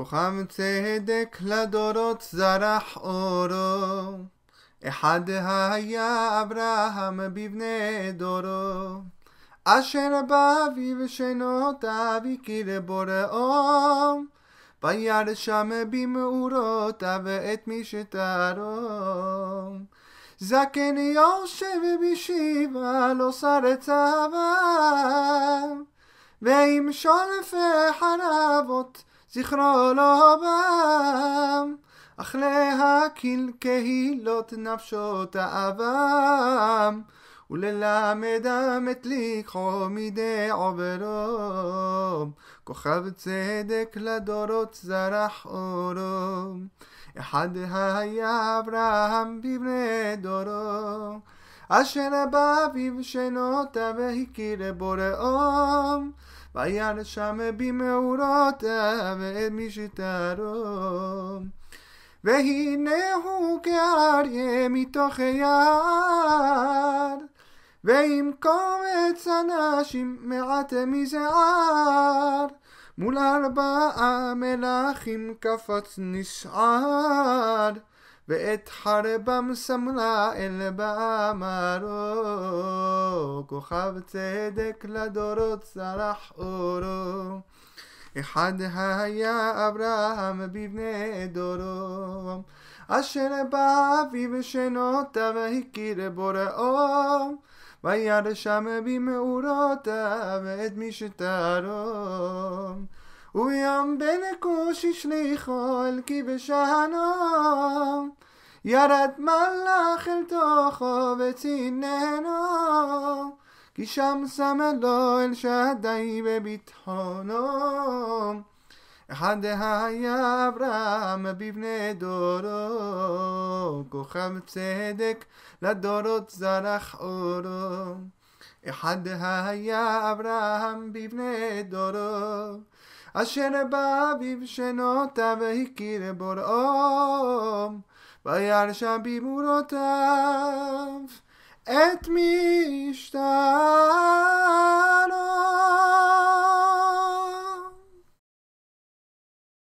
כוחם צדק לדורות זרח אורו, אחד היה אברהם בבני דורו. אשר באבי שנות אבי כי לבוראו, וירא שם במאורותיו את משטרו. זקן יושב בשבעה לא שר צבא, ועם שולף חרבות זכרו לא בם, אך להקיל קהילות נפשות העם, וללמדם את לקחו מדי עוברו. כוכב צדק לדורות זרח אורו, אחד היה אברהם בבני דורו, אשר בא בבשנותה והכיר בוראו. וירא שם במאורותיו את משטרו. והנה הוא כאריה מתוך היער, ועם קומץ אנשים מעט מזער, מול ארבעה מלאכים קפץ נשער. و ات حربم سمله ال بامارو کو دکل دکلا دورت سرح اورو احد هيا ابراهام بيبني دورو اشن با في بشنو تا هيكير بور او و یار شم بیم او را میشه ترام او یام بین کوشش نیخال کی به یارد ملله خلتو خو بزنن آن کی شمس ملله ال شهدای بیت حنوی حد های ابراهم بیبن دورو کوخ مثیدک لدورت زرخ اروه حد های ابراهم بیبن دورو آشن بابی بشن آتا שם במורותיו את מי